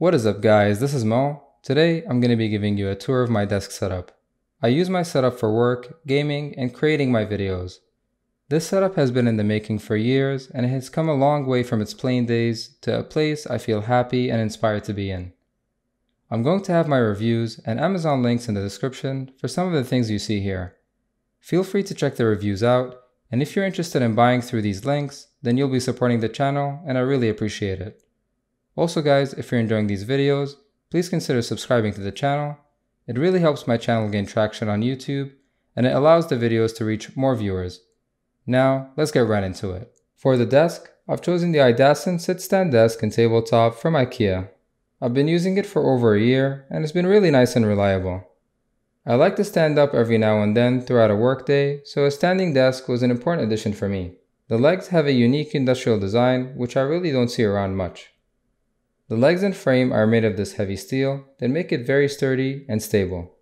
What is up guys, this is Mo. Today I'm going to be giving you a tour of my desk setup. I use my setup for work, gaming, and creating my videos. This setup has been in the making for years and it has come a long way from its plain days to a place I feel happy and inspired to be in. I'm going to have my reviews and Amazon links in the description for some of the things you see here. Feel free to check the reviews out and if you're interested in buying through these links, then you'll be supporting the channel and I really appreciate it. Also guys, if you're enjoying these videos, please consider subscribing to the channel. It really helps my channel gain traction on YouTube, and it allows the videos to reach more viewers. Now, let's get right into it. For the desk, I've chosen the iDasin sit-stand desk and tabletop from IKEA. I've been using it for over a year, and it's been really nice and reliable. I like to stand up every now and then throughout a workday, so a standing desk was an important addition for me. The legs have a unique industrial design, which I really don't see around much. The legs and frame are made of this heavy steel that make it very sturdy and stable.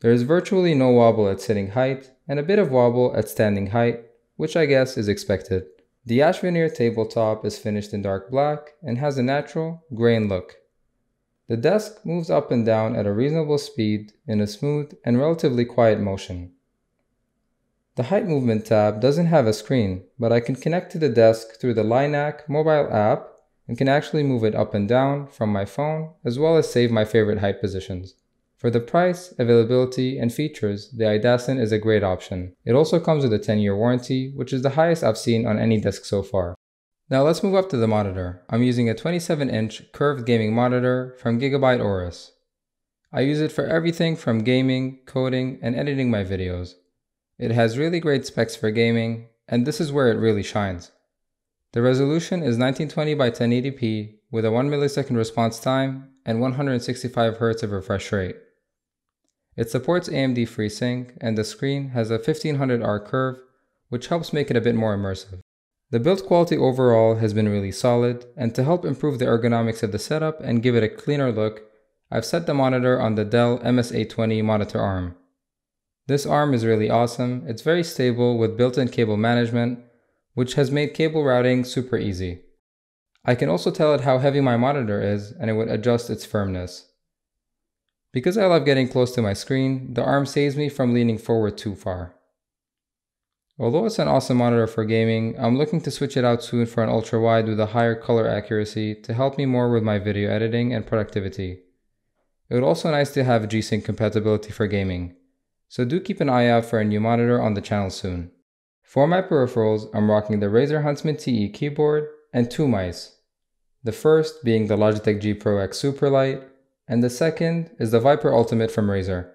There is virtually no wobble at sitting height and a bit of wobble at standing height, which I guess is expected. The ash veneer tabletop is finished in dark black and has a natural, grain look. The desk moves up and down at a reasonable speed in a smooth and relatively quiet motion. The height movement tab doesn't have a screen, but I can connect to the desk through the Linac mobile app and can actually move it up and down from my phone, as well as save my favorite height positions. For the price, availability, and features, the iDasin is a great option. It also comes with a 10-year warranty, which is the highest I've seen on any desk so far. Now let's move up to the monitor. I'm using a 27-inch curved gaming monitor from Gigabyte Aorus. I use it for everything from gaming, coding, and editing my videos. It has really great specs for gaming, and this is where it really shines. The resolution is 1920 by 1080p with a 1 millisecond response time and 165 Hz of refresh rate. It supports AMD FreeSync and the screen has a 1500R curve, which helps make it a bit more immersive. The build quality overall has been really solid, and to help improve the ergonomics of the setup and give it a cleaner look, I've set the monitor on the Dell MS820 monitor arm. This arm is really awesome, it's very stable with built-in cable management, which has made cable routing super easy. I can also tell it how heavy my monitor is and it would adjust its firmness. Because I love getting close to my screen, the arm saves me from leaning forward too far. Although it's an awesome monitor for gaming, I'm looking to switch it out soon for an ultra wide with a higher color accuracy to help me more with my video editing and productivity. It would also nice to have G-Sync compatibility for gaming. So do keep an eye out for a new monitor on the channel soon. For my peripherals, I'm rocking the Razer Huntsman TE keyboard and two mice. The first being the Logitech G Pro X Superlight, and the second is the Viper Ultimate from Razer.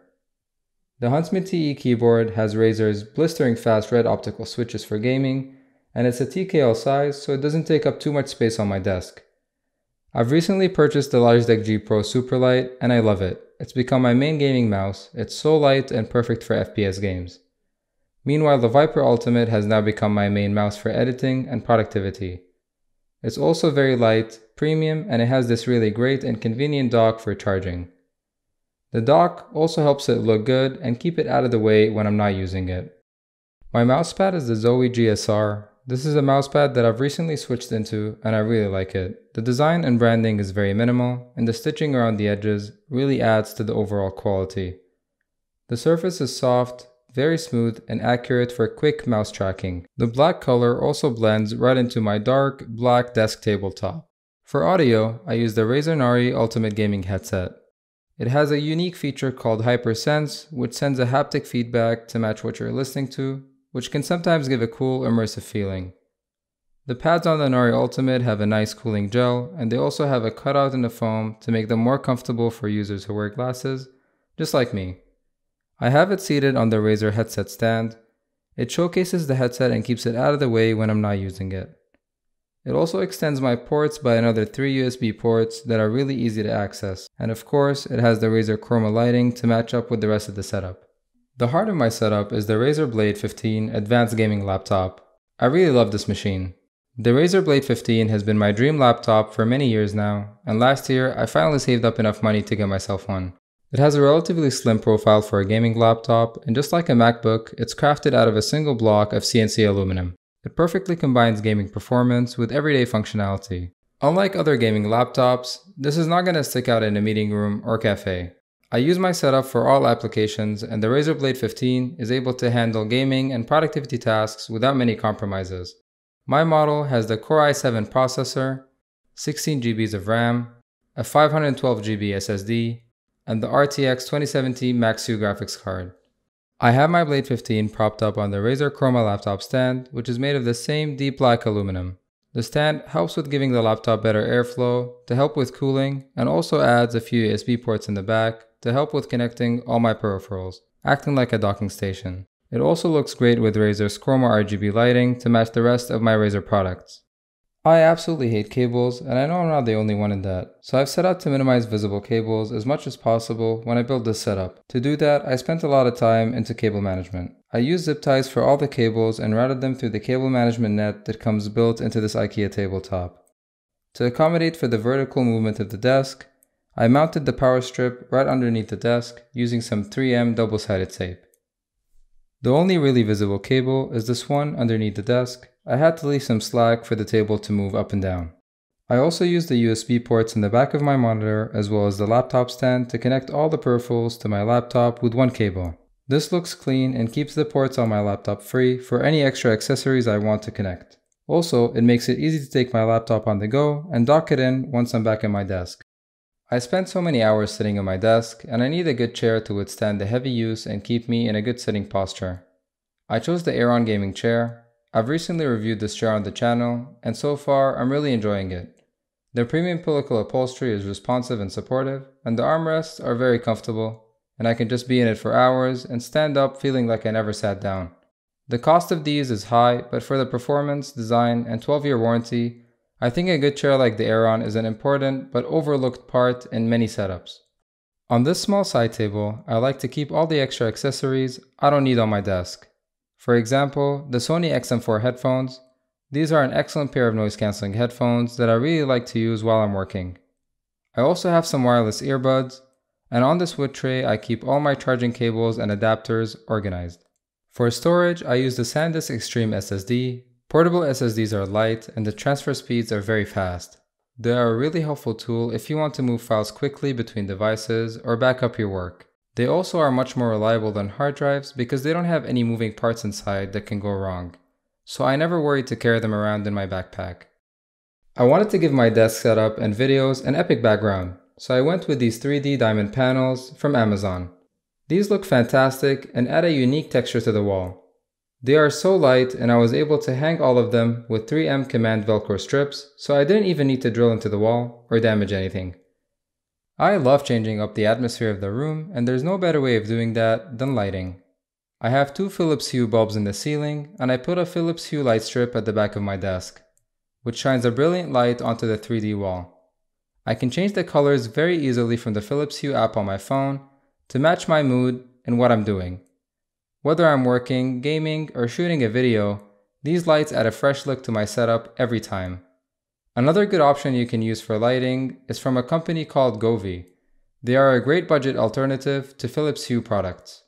The Huntsman TE keyboard has Razer's blistering fast red optical switches for gaming, and it's a TKL size so it doesn't take up too much space on my desk. I've recently purchased the Logitech G Pro Superlight and I love it. It's become my main gaming mouse, it's so light and perfect for FPS games. Meanwhile, the Viper Ultimate has now become my main mouse for editing and productivity. It's also very light, premium, and it has this really great and convenient dock for charging. The dock also helps it look good and keep it out of the way when I'm not using it. My mousepad is the Zoe GSR. This is a mousepad that I've recently switched into and I really like it. The design and branding is very minimal and the stitching around the edges really adds to the overall quality. The surface is soft, very smooth and accurate for quick mouse tracking. The black color also blends right into my dark black desk tabletop. For audio, I use the Razer Nari Ultimate Gaming Headset. It has a unique feature called Hypersense, which sends a haptic feedback to match what you're listening to, which can sometimes give a cool, immersive feeling. The pads on the Nari Ultimate have a nice cooling gel, and they also have a cutout in the foam to make them more comfortable for users who wear glasses, just like me. I have it seated on the Razer headset stand. It showcases the headset and keeps it out of the way when I'm not using it. It also extends my ports by another 3 USB ports that are really easy to access, and of course it has the Razer Chroma lighting to match up with the rest of the setup. The heart of my setup is the Razer Blade 15 Advanced Gaming Laptop. I really love this machine. The Razer Blade 15 has been my dream laptop for many years now, and last year I finally saved up enough money to get myself one. It has a relatively slim profile for a gaming laptop, and just like a MacBook, it's crafted out of a single block of CNC aluminum. It perfectly combines gaming performance with everyday functionality. Unlike other gaming laptops, this is not going to stick out in a meeting room or cafe. I use my setup for all applications and the Razer Blade 15 is able to handle gaming and productivity tasks without many compromises. My model has the Core i7 processor, 16 GBs of RAM, a 512 GB SSD, and the RTX 2070 Max-U graphics card. I have my Blade 15 propped up on the Razer Chroma laptop stand, which is made of the same deep black aluminum. The stand helps with giving the laptop better airflow, to help with cooling, and also adds a few USB ports in the back to help with connecting all my peripherals, acting like a docking station. It also looks great with Razer's Chroma RGB lighting to match the rest of my Razer products. I absolutely hate cables, and I know I'm not the only one in that, so I've set out to minimize visible cables as much as possible when I build this setup. To do that, I spent a lot of time into cable management. I used zip ties for all the cables and routed them through the cable management net that comes built into this IKEA tabletop. To accommodate for the vertical movement of the desk, I mounted the power strip right underneath the desk using some 3M double-sided tape. The only really visible cable is this one underneath the desk. I had to leave some slack for the table to move up and down. I also used the USB ports in the back of my monitor as well as the laptop stand to connect all the peripherals to my laptop with one cable. This looks clean and keeps the ports on my laptop free for any extra accessories I want to connect. Also, it makes it easy to take my laptop on the go and dock it in once I'm back at my desk. I spend so many hours sitting at my desk, and I need a good chair to withstand the heavy use and keep me in a good sitting posture. I chose the Aeron gaming chair. I've recently reviewed this chair on the channel, and so far I'm really enjoying it. The premium pellicle upholstery is responsive and supportive, and the armrests are very comfortable, and I can just be in it for hours and stand up feeling like I never sat down. The cost of these is high, but for the performance, design, and 12 year warranty, I think a good chair like the Aeron is an important but overlooked part in many setups. On this small side table, I like to keep all the extra accessories I don't need on my desk. For example, the Sony XM4 headphones. These are an excellent pair of noise cancelling headphones that I really like to use while I'm working. I also have some wireless earbuds, and on this wood tray I keep all my charging cables and adapters organized. For storage, I use the SanDisk Extreme SSD Portable SSDs are light and the transfer speeds are very fast. They are a really helpful tool if you want to move files quickly between devices or back up your work. They also are much more reliable than hard drives because they don't have any moving parts inside that can go wrong, so I never worry to carry them around in my backpack. I wanted to give my desk setup and videos an epic background, so I went with these 3D diamond panels from Amazon. These look fantastic and add a unique texture to the wall. They are so light and I was able to hang all of them with 3M Command Velcro strips, so I didn't even need to drill into the wall or damage anything. I love changing up the atmosphere of the room and there's no better way of doing that than lighting. I have two Philips Hue bulbs in the ceiling and I put a Philips Hue light strip at the back of my desk, which shines a brilliant light onto the 3D wall. I can change the colors very easily from the Philips Hue app on my phone to match my mood and what I'm doing. Whether I'm working, gaming, or shooting a video, these lights add a fresh look to my setup every time. Another good option you can use for lighting is from a company called Govi. They are a great budget alternative to Philips Hue products.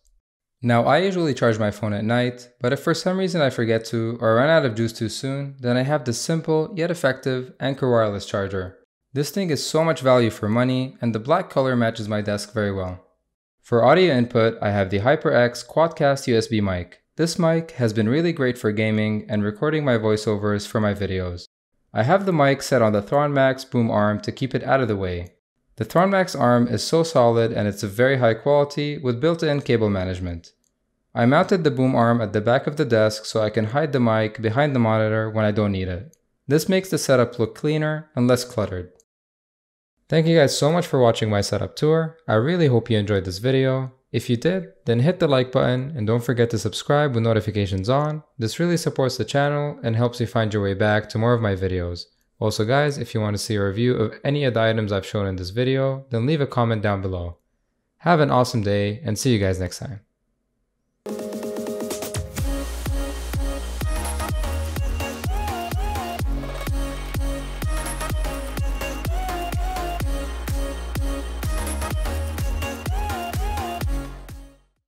Now I usually charge my phone at night, but if for some reason I forget to or run out of juice too soon, then I have this simple yet effective Anchor wireless charger. This thing is so much value for money and the black color matches my desk very well. For audio input, I have the HyperX Quadcast USB mic. This mic has been really great for gaming and recording my voiceovers for my videos. I have the mic set on the Thronmax boom arm to keep it out of the way. The Thronmax arm is so solid and it's of very high quality with built-in cable management. I mounted the boom arm at the back of the desk so I can hide the mic behind the monitor when I don't need it. This makes the setup look cleaner and less cluttered. Thank you guys so much for watching my setup tour. I really hope you enjoyed this video. If you did, then hit the like button and don't forget to subscribe with notifications on. This really supports the channel and helps you find your way back to more of my videos. Also guys, if you want to see a review of any of the items I've shown in this video, then leave a comment down below. Have an awesome day and see you guys next time.